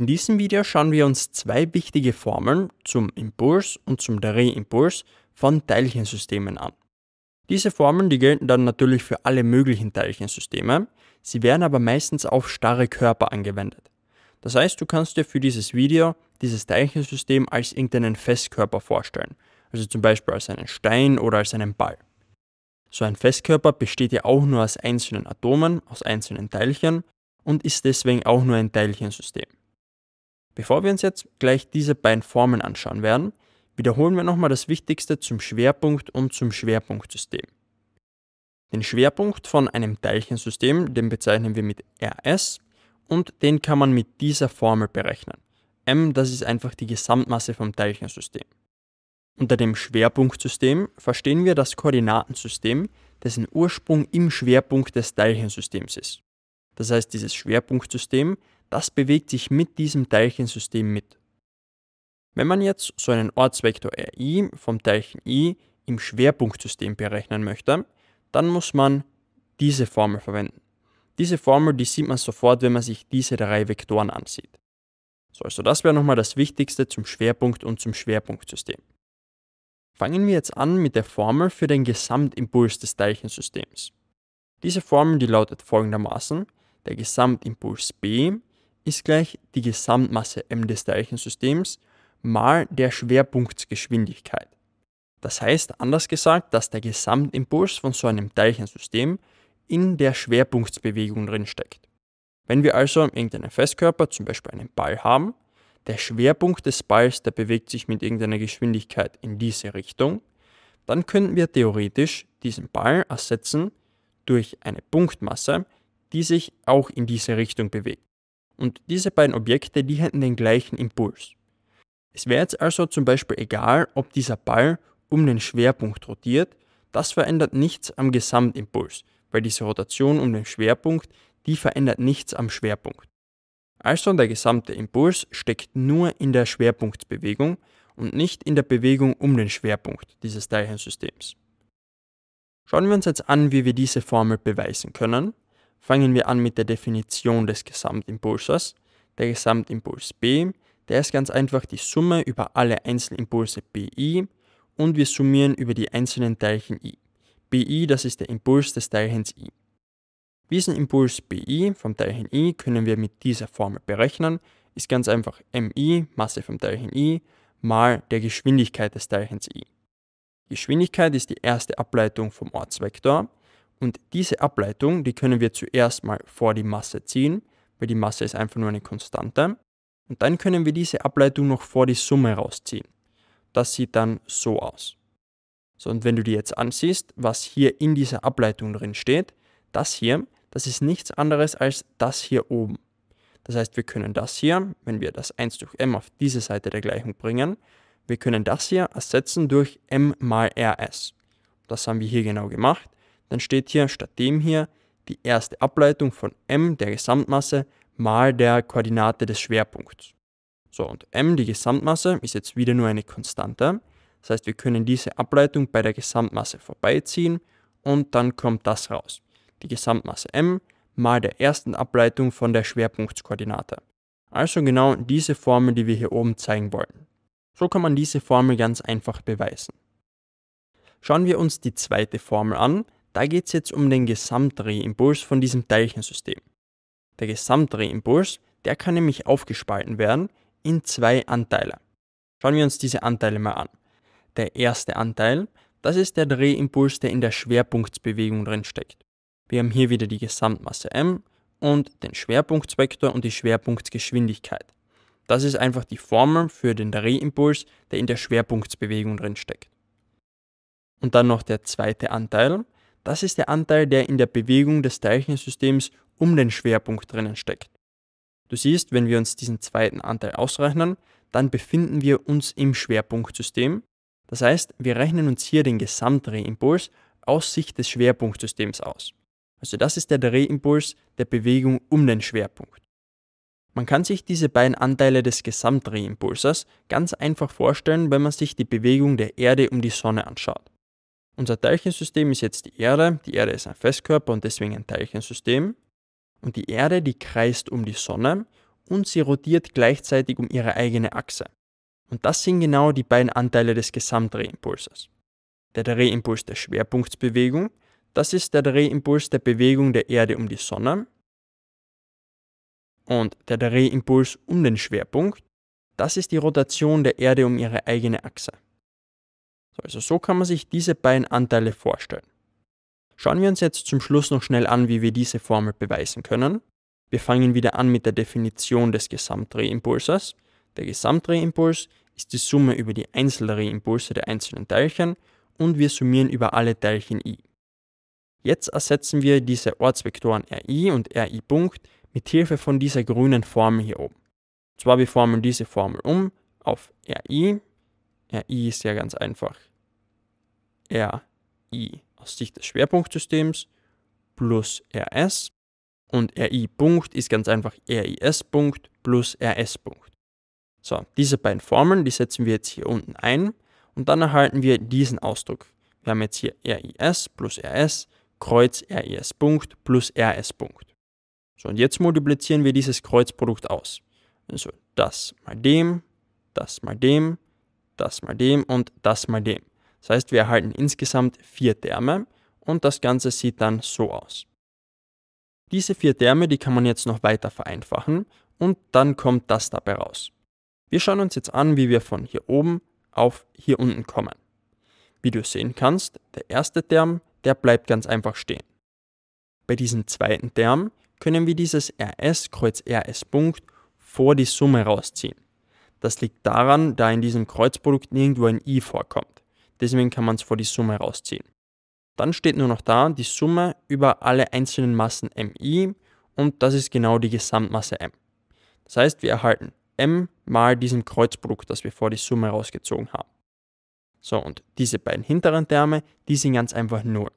In diesem Video schauen wir uns zwei wichtige Formeln zum Impuls und zum Drehimpuls von Teilchensystemen an. Diese Formeln, die gelten dann natürlich für alle möglichen Teilchensysteme, sie werden aber meistens auf starre Körper angewendet. Das heißt, du kannst dir für dieses Video dieses Teilchensystem als irgendeinen Festkörper vorstellen, also zum Beispiel als einen Stein oder als einen Ball. So ein Festkörper besteht ja auch nur aus einzelnen Atomen, aus einzelnen Teilchen und ist deswegen auch nur ein Teilchensystem. Bevor wir uns jetzt gleich diese beiden Formeln anschauen werden, wiederholen wir nochmal das Wichtigste zum Schwerpunkt und zum Schwerpunktsystem. Den Schwerpunkt von einem Teilchensystem, den bezeichnen wir mit RS und den kann man mit dieser Formel berechnen. M, das ist einfach die Gesamtmasse vom Teilchensystem. Unter dem Schwerpunktsystem verstehen wir das Koordinatensystem, dessen Ursprung im Schwerpunkt des Teilchensystems ist. Das heißt, dieses Schwerpunktsystem das bewegt sich mit diesem Teilchensystem mit. Wenn man jetzt so einen Ortsvektor Ri vom Teilchen i im Schwerpunktsystem berechnen möchte, dann muss man diese Formel verwenden. Diese Formel, die sieht man sofort, wenn man sich diese drei Vektoren ansieht. So, also das wäre nochmal das Wichtigste zum Schwerpunkt und zum Schwerpunktsystem. Fangen wir jetzt an mit der Formel für den Gesamtimpuls des Teilchensystems. Diese Formel, die lautet folgendermaßen, der Gesamtimpuls b ist gleich die Gesamtmasse m des Teilchensystems mal der Schwerpunktsgeschwindigkeit. Das heißt anders gesagt, dass der Gesamtimpuls von so einem Teilchensystem in der Schwerpunktsbewegung drin steckt. Wenn wir also irgendeinen Festkörper, zum Beispiel einen Ball haben, der Schwerpunkt des Balls, der bewegt sich mit irgendeiner Geschwindigkeit in diese Richtung, dann könnten wir theoretisch diesen Ball ersetzen durch eine Punktmasse, die sich auch in diese Richtung bewegt und diese beiden Objekte hätten den gleichen Impuls. Es wäre jetzt also zum Beispiel egal, ob dieser Ball um den Schwerpunkt rotiert, das verändert nichts am Gesamtimpuls, weil diese Rotation um den Schwerpunkt, die verändert nichts am Schwerpunkt. Also der gesamte Impuls steckt nur in der Schwerpunktbewegung und nicht in der Bewegung um den Schwerpunkt dieses Teilchensystems. Schauen wir uns jetzt an, wie wir diese Formel beweisen können. Fangen wir an mit der Definition des Gesamtimpulses. Der Gesamtimpuls B, der ist ganz einfach die Summe über alle Einzelimpulse BI und wir summieren über die einzelnen Teilchen I. BI, das ist der Impuls des Teilchens I. Diesen Impuls BI vom Teilchen I können wir mit dieser Formel berechnen, ist ganz einfach MI, Masse vom Teilchen I, mal der Geschwindigkeit des Teilchens I. Geschwindigkeit ist die erste Ableitung vom Ortsvektor und diese Ableitung, die können wir zuerst mal vor die Masse ziehen, weil die Masse ist einfach nur eine Konstante. Und dann können wir diese Ableitung noch vor die Summe rausziehen. Das sieht dann so aus. So, und wenn du dir jetzt ansiehst, was hier in dieser Ableitung drin steht, das hier, das ist nichts anderes als das hier oben. Das heißt, wir können das hier, wenn wir das 1 durch m auf diese Seite der Gleichung bringen, wir können das hier ersetzen durch m mal rs. Das haben wir hier genau gemacht dann steht hier statt dem hier die erste Ableitung von m, der Gesamtmasse, mal der Koordinate des Schwerpunkts. So, und m, die Gesamtmasse, ist jetzt wieder nur eine Konstante. Das heißt, wir können diese Ableitung bei der Gesamtmasse vorbeiziehen und dann kommt das raus. Die Gesamtmasse m mal der ersten Ableitung von der Schwerpunktskoordinate. Also genau diese Formel, die wir hier oben zeigen wollen. So kann man diese Formel ganz einfach beweisen. Schauen wir uns die zweite Formel an, da geht es jetzt um den Gesamtdrehimpuls von diesem Teilchensystem. Der Gesamtdrehimpuls, der kann nämlich aufgespalten werden in zwei Anteile. Schauen wir uns diese Anteile mal an. Der erste Anteil, das ist der Drehimpuls, der in der Schwerpunktsbewegung drin steckt. Wir haben hier wieder die Gesamtmasse m und den Schwerpunktsvektor und die Schwerpunktsgeschwindigkeit. Das ist einfach die Formel für den Drehimpuls, der in der Schwerpunktsbewegung drin steckt. Und dann noch der zweite Anteil, das ist der Anteil, der in der Bewegung des Teilchensystems um den Schwerpunkt drinnen steckt. Du siehst, wenn wir uns diesen zweiten Anteil ausrechnen, dann befinden wir uns im Schwerpunktsystem. Das heißt, wir rechnen uns hier den Gesamtdrehimpuls aus Sicht des Schwerpunktsystems aus. Also das ist der Drehimpuls der Bewegung um den Schwerpunkt. Man kann sich diese beiden Anteile des Gesamtdrehimpulses ganz einfach vorstellen, wenn man sich die Bewegung der Erde um die Sonne anschaut. Unser Teilchensystem ist jetzt die Erde. Die Erde ist ein Festkörper und deswegen ein Teilchensystem. Und die Erde, die kreist um die Sonne und sie rotiert gleichzeitig um ihre eigene Achse. Und das sind genau die beiden Anteile des Gesamtdrehimpulses. Der Drehimpuls der Schwerpunktsbewegung, das ist der Drehimpuls der Bewegung der Erde um die Sonne. Und der Drehimpuls um den Schwerpunkt, das ist die Rotation der Erde um ihre eigene Achse. Also so kann man sich diese beiden Anteile vorstellen. Schauen wir uns jetzt zum Schluss noch schnell an, wie wir diese Formel beweisen können. Wir fangen wieder an mit der Definition des Gesamtdrehimpulses. Der Gesamtdrehimpuls ist die Summe über die Einzeldrehimpulse der einzelnen Teilchen und wir summieren über alle Teilchen i. Jetzt ersetzen wir diese Ortsvektoren ri und ri Punkt mit Hilfe von dieser grünen Formel hier oben. Zwar wir formeln diese Formel um auf ri RI ist ja ganz einfach. RI aus Sicht des Schwerpunktsystems plus RS und RI Punkt ist ganz einfach RIS Punkt plus RS Punkt. So, diese beiden Formeln, die setzen wir jetzt hier unten ein und dann erhalten wir diesen Ausdruck. Wir haben jetzt hier RIS plus RS Kreuz RIS Punkt plus RS Punkt. So, und jetzt multiplizieren wir dieses Kreuzprodukt aus. Also das mal dem, das mal dem das mal dem und das mal dem. Das heißt, wir erhalten insgesamt vier Terme und das Ganze sieht dann so aus. Diese vier Terme, die kann man jetzt noch weiter vereinfachen und dann kommt das dabei raus. Wir schauen uns jetzt an, wie wir von hier oben auf hier unten kommen. Wie du sehen kannst, der erste Term, der bleibt ganz einfach stehen. Bei diesem zweiten Term können wir dieses rs kreuz rs Punkt vor die Summe rausziehen. Das liegt daran, da in diesem Kreuzprodukt nirgendwo ein i vorkommt. Deswegen kann man es vor die Summe rausziehen. Dann steht nur noch da die Summe über alle einzelnen Massen mi und das ist genau die Gesamtmasse m. Das heißt, wir erhalten m mal diesem Kreuzprodukt, das wir vor die Summe rausgezogen haben. So, und diese beiden hinteren Terme, die sind ganz einfach 0.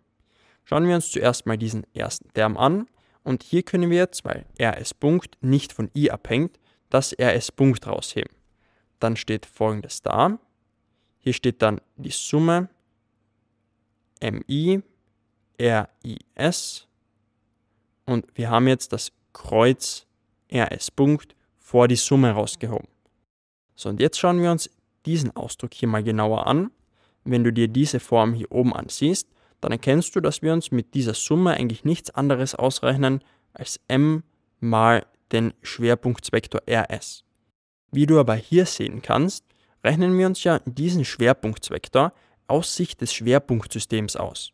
Schauen wir uns zuerst mal diesen ersten Term an und hier können wir jetzt, weil rs Punkt nicht von i abhängt, das rs Punkt rausheben dann steht folgendes da. Hier steht dann die Summe MI, RIS und wir haben jetzt das Kreuz RS Punkt vor die Summe rausgehoben. So, und jetzt schauen wir uns diesen Ausdruck hier mal genauer an. Wenn du dir diese Form hier oben ansiehst, dann erkennst du, dass wir uns mit dieser Summe eigentlich nichts anderes ausrechnen als m mal den Schwerpunktsvektor RS. Wie du aber hier sehen kannst, rechnen wir uns ja diesen Schwerpunktsvektor aus Sicht des Schwerpunktsystems aus.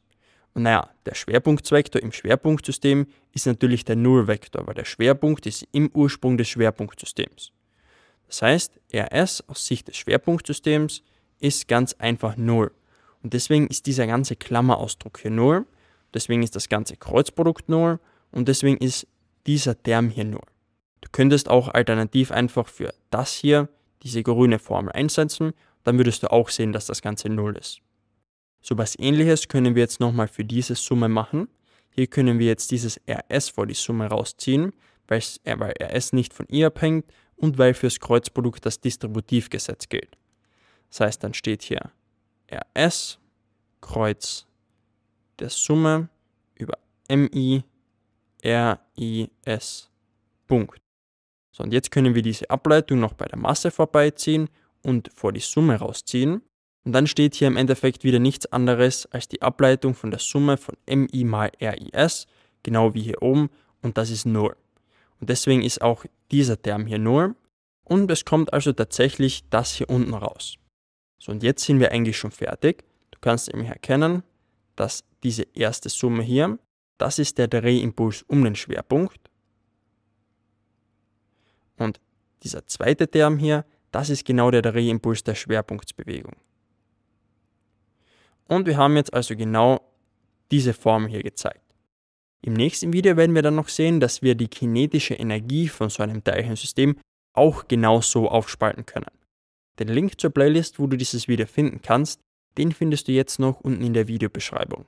Und naja, der Schwerpunktsvektor im Schwerpunktsystem ist natürlich der Nullvektor, weil der Schwerpunkt ist im Ursprung des Schwerpunktsystems. Das heißt, RS aus Sicht des Schwerpunktsystems ist ganz einfach 0. Und deswegen ist dieser ganze Klammerausdruck hier 0, deswegen ist das ganze Kreuzprodukt 0 und deswegen ist dieser Term hier 0. Du könntest auch alternativ einfach für das hier diese grüne Formel einsetzen, dann würdest du auch sehen, dass das Ganze 0 ist. So was ähnliches können wir jetzt nochmal für diese Summe machen. Hier können wir jetzt dieses RS vor die Summe rausziehen, äh, weil RS nicht von i abhängt und weil fürs Kreuzprodukt das Distributivgesetz gilt. Das heißt, dann steht hier RS Kreuz der Summe über MI RIS. Punkt. So, und jetzt können wir diese Ableitung noch bei der Masse vorbeiziehen und vor die Summe rausziehen. Und dann steht hier im Endeffekt wieder nichts anderes als die Ableitung von der Summe von mi mal ris, genau wie hier oben, und das ist 0. Und deswegen ist auch dieser Term hier 0. Und es kommt also tatsächlich das hier unten raus. So, und jetzt sind wir eigentlich schon fertig. Du kannst nämlich erkennen, dass diese erste Summe hier, das ist der Drehimpuls um den Schwerpunkt. Dieser zweite Term hier, das ist genau der Drehimpuls der Schwerpunktsbewegung. Und wir haben jetzt also genau diese Form hier gezeigt. Im nächsten Video werden wir dann noch sehen, dass wir die kinetische Energie von so einem Teilchensystem auch genauso aufspalten können. Den Link zur Playlist, wo du dieses Video finden kannst, den findest du jetzt noch unten in der Videobeschreibung.